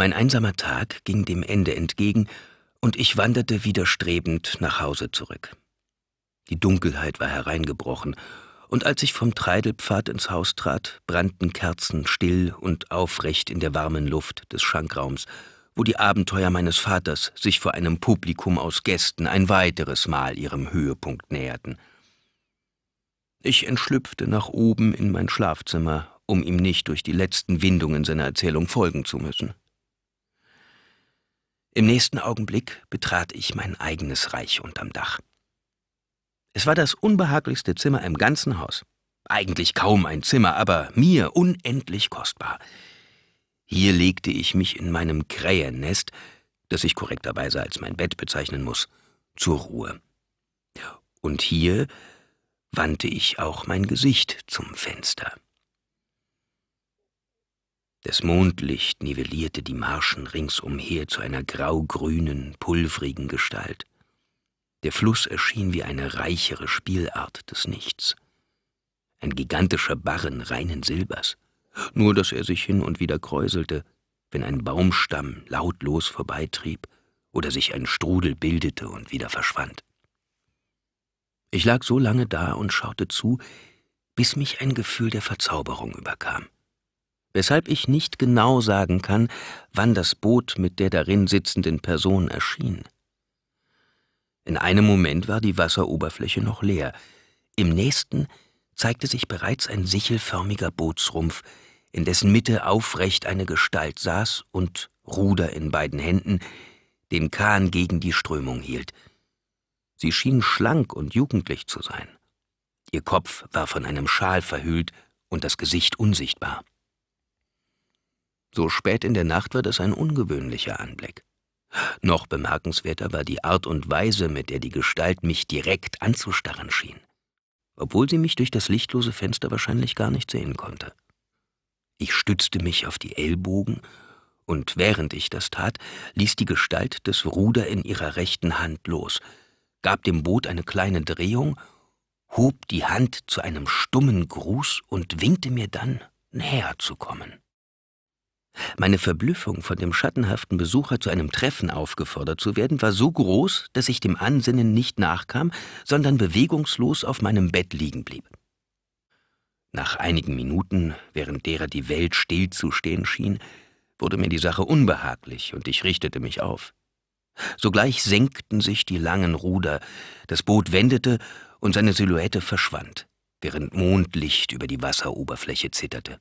Mein einsamer Tag ging dem Ende entgegen, und ich wanderte widerstrebend nach Hause zurück. Die Dunkelheit war hereingebrochen, und als ich vom Treidelpfad ins Haus trat, brannten Kerzen still und aufrecht in der warmen Luft des Schankraums, wo die Abenteuer meines Vaters sich vor einem Publikum aus Gästen ein weiteres Mal ihrem Höhepunkt näherten. Ich entschlüpfte nach oben in mein Schlafzimmer, um ihm nicht durch die letzten Windungen seiner Erzählung folgen zu müssen. Im nächsten Augenblick betrat ich mein eigenes Reich unterm Dach. Es war das unbehaglichste Zimmer im ganzen Haus. Eigentlich kaum ein Zimmer, aber mir unendlich kostbar. Hier legte ich mich in meinem Krähennest, das ich korrekterweise als mein Bett bezeichnen muss, zur Ruhe. Und hier wandte ich auch mein Gesicht zum Fenster. Das Mondlicht nivellierte die Marschen ringsumher zu einer grau-grünen, pulvrigen Gestalt. Der Fluss erschien wie eine reichere Spielart des Nichts. Ein gigantischer Barren reinen Silbers, nur dass er sich hin und wieder kräuselte, wenn ein Baumstamm lautlos vorbeitrieb oder sich ein Strudel bildete und wieder verschwand. Ich lag so lange da und schaute zu, bis mich ein Gefühl der Verzauberung überkam weshalb ich nicht genau sagen kann, wann das Boot mit der darin sitzenden Person erschien. In einem Moment war die Wasseroberfläche noch leer, im nächsten zeigte sich bereits ein sichelförmiger Bootsrumpf, in dessen Mitte aufrecht eine Gestalt saß und Ruder in beiden Händen, den Kahn gegen die Strömung hielt. Sie schien schlank und jugendlich zu sein. Ihr Kopf war von einem Schal verhüllt und das Gesicht unsichtbar. So spät in der Nacht war das ein ungewöhnlicher Anblick. Noch bemerkenswerter war die Art und Weise, mit der die Gestalt mich direkt anzustarren schien, obwohl sie mich durch das lichtlose Fenster wahrscheinlich gar nicht sehen konnte. Ich stützte mich auf die Ellbogen, und während ich das tat, ließ die Gestalt das Ruder in ihrer rechten Hand los, gab dem Boot eine kleine Drehung, hob die Hand zu einem stummen Gruß und winkte mir dann, näher zu kommen. Meine Verblüffung, von dem schattenhaften Besucher zu einem Treffen aufgefordert zu werden, war so groß, dass ich dem Ansinnen nicht nachkam, sondern bewegungslos auf meinem Bett liegen blieb. Nach einigen Minuten, während derer die Welt stillzustehen schien, wurde mir die Sache unbehaglich und ich richtete mich auf. Sogleich senkten sich die langen Ruder, das Boot wendete und seine Silhouette verschwand, während Mondlicht über die Wasseroberfläche zitterte.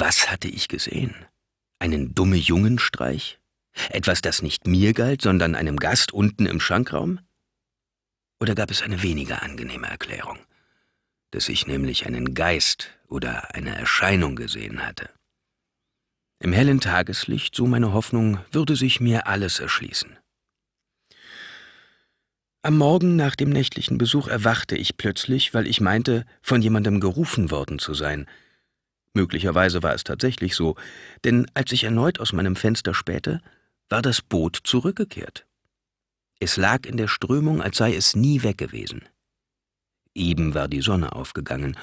Was hatte ich gesehen? Einen dumme Jungenstreich? Etwas, das nicht mir galt, sondern einem Gast unten im Schankraum? Oder gab es eine weniger angenehme Erklärung? Dass ich nämlich einen Geist oder eine Erscheinung gesehen hatte. Im hellen Tageslicht, so meine Hoffnung, würde sich mir alles erschließen. Am Morgen nach dem nächtlichen Besuch erwachte ich plötzlich, weil ich meinte, von jemandem gerufen worden zu sein – Möglicherweise war es tatsächlich so, denn als ich erneut aus meinem Fenster spähte, war das Boot zurückgekehrt. Es lag in der Strömung, als sei es nie weg gewesen. Eben war die Sonne aufgegangen,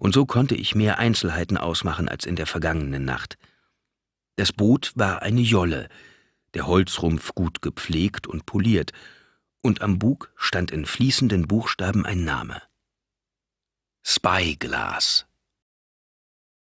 und so konnte ich mehr Einzelheiten ausmachen als in der vergangenen Nacht. Das Boot war eine Jolle, der Holzrumpf gut gepflegt und poliert, und am Bug stand in fließenden Buchstaben ein Name. Spyglass.